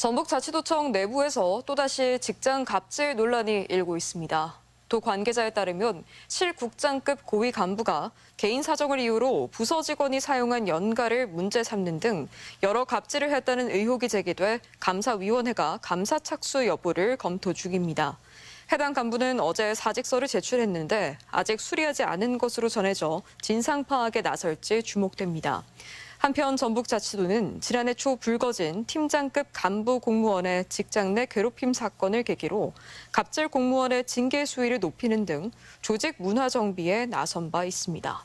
전북자치도청 내부에서 또다시 직장 갑질 논란이 일고 있습니다. 도 관계자에 따르면 실국장급 고위 간부가 개인 사정을 이유로 부서 직원이 사용한 연가를 문제 삼는 등 여러 갑질을 했다는 의혹이 제기돼 감사위원회가 감사 착수 여부를 검토 중입니다. 해당 간부는 어제 사직서를 제출했는데 아직 수리하지 않은 것으로 전해져 진상 파악에 나설지 주목됩니다. 한편 전북자치도는 지난해 초 불거진 팀장급 간부 공무원의 직장 내 괴롭힘 사건을 계기로 갑질 공무원의 징계 수위를 높이는 등 조직 문화 정비에 나선 바 있습니다.